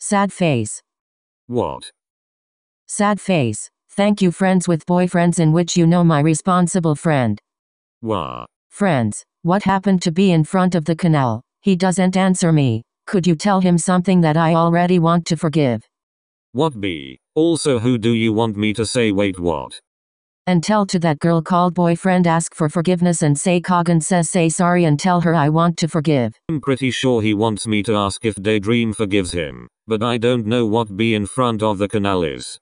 Sad face. What? Sad face. Thank you friends with boyfriends in which you know my responsible friend. Wah. Friends, what happened to be in front of the canal? He doesn't answer me. Could you tell him something that I already want to forgive? What be? Also who do you want me to say wait what? And tell to that girl called boyfriend ask for forgiveness and say Kagan says say sorry and tell her I want to forgive. I'm pretty sure he wants me to ask if Daydream forgives him, but I don't know what be in front of the canal is.